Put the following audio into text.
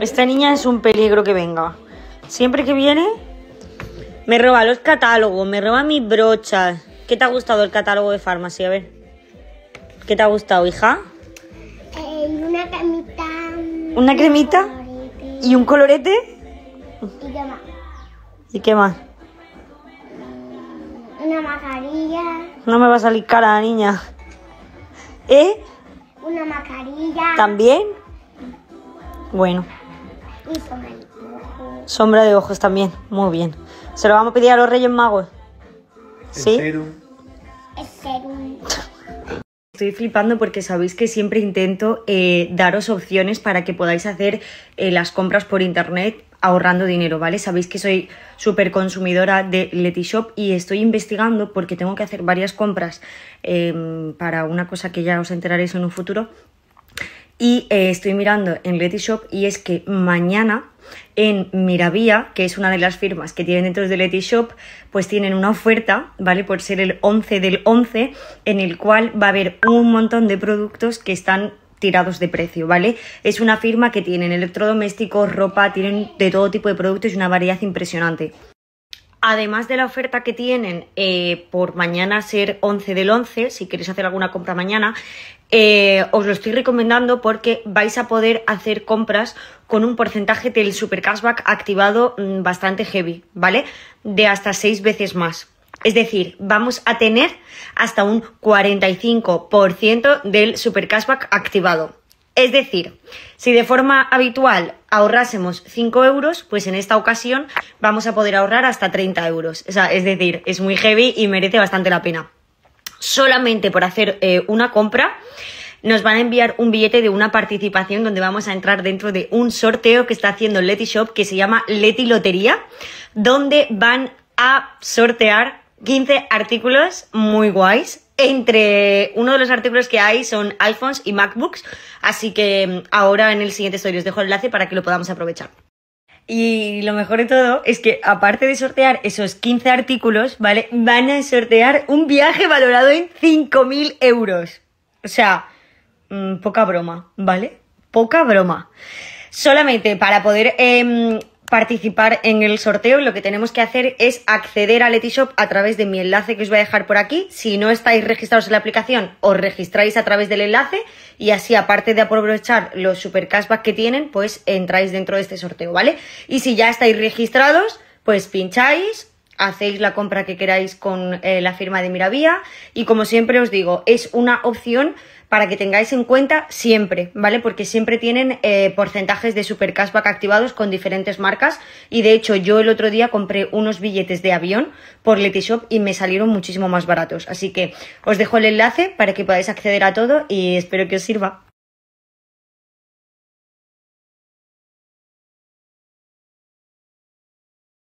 Esta niña es un peligro que venga. Siempre que viene, me roba los catálogos, me roba mis brochas. ¿Qué te ha gustado el catálogo de farmacia? A ver. ¿Qué te ha gustado, hija? Eh, una cremita. ¿Una cremita? ¿Y un colorete? ¿Y qué más? ¿Y qué más? Una mascarilla. No me va a salir cara, niña. ¿Eh? Una mascarilla. ¿También? Bueno sombra de ojos. también, muy bien. ¿Se lo vamos a pedir a los Reyes Magos? ¿Sí? Estoy flipando porque sabéis que siempre intento eh, daros opciones para que podáis hacer eh, las compras por internet ahorrando dinero, ¿vale? Sabéis que soy súper consumidora de Shop y estoy investigando porque tengo que hacer varias compras em, para una cosa que ya os enteraréis en un futuro y eh, estoy mirando en Leti Shop y es que mañana en Miravía, que es una de las firmas que tienen dentro de Leti Shop, pues tienen una oferta, ¿vale? Por ser el 11 del 11, en el cual va a haber un montón de productos que están tirados de precio, ¿vale? Es una firma que tienen electrodomésticos, ropa, tienen de todo tipo de productos y una variedad impresionante. Además de la oferta que tienen eh, por mañana ser 11 del 11, si queréis hacer alguna compra mañana, eh, os lo estoy recomendando porque vais a poder hacer compras con un porcentaje del super cashback activado mm, bastante heavy, ¿vale? De hasta 6 veces más. Es decir, vamos a tener hasta un 45% del super cashback activado. Es decir, si de forma habitual ahorrásemos 5 euros, pues en esta ocasión vamos a poder ahorrar hasta 30 euros. es decir, es muy heavy y merece bastante la pena. Solamente por hacer eh, una compra nos van a enviar un billete de una participación donde vamos a entrar dentro de un sorteo que está haciendo Leti Shop que se llama Leti Lotería, donde van a sortear 15 artículos muy guays entre uno de los artículos que hay son iPhones y MacBooks, así que mm, ahora en el siguiente estudio os dejo el enlace para que lo podamos aprovechar. Y lo mejor de todo es que aparte de sortear esos 15 artículos, ¿vale? Van a sortear un viaje valorado en 5.000 euros. O sea, mm, poca broma, ¿vale? Poca broma. Solamente para poder em, participar en el sorteo lo que tenemos que hacer es acceder a Shop a través de mi enlace que os voy a dejar por aquí. Si no estáis registrados en la aplicación, os registráis a través del enlace y así, aparte de aprovechar los super cashback que tienen, pues entráis dentro de este sorteo, ¿vale? Y si ya estáis registrados, pues pincháis hacéis la compra que queráis con eh, la firma de Miravía y como siempre os digo, es una opción para que tengáis en cuenta siempre, ¿vale? Porque siempre tienen eh, porcentajes de super cashback activados con diferentes marcas y de hecho yo el otro día compré unos billetes de avión por Letishop y me salieron muchísimo más baratos. Así que os dejo el enlace para que podáis acceder a todo y espero que os sirva.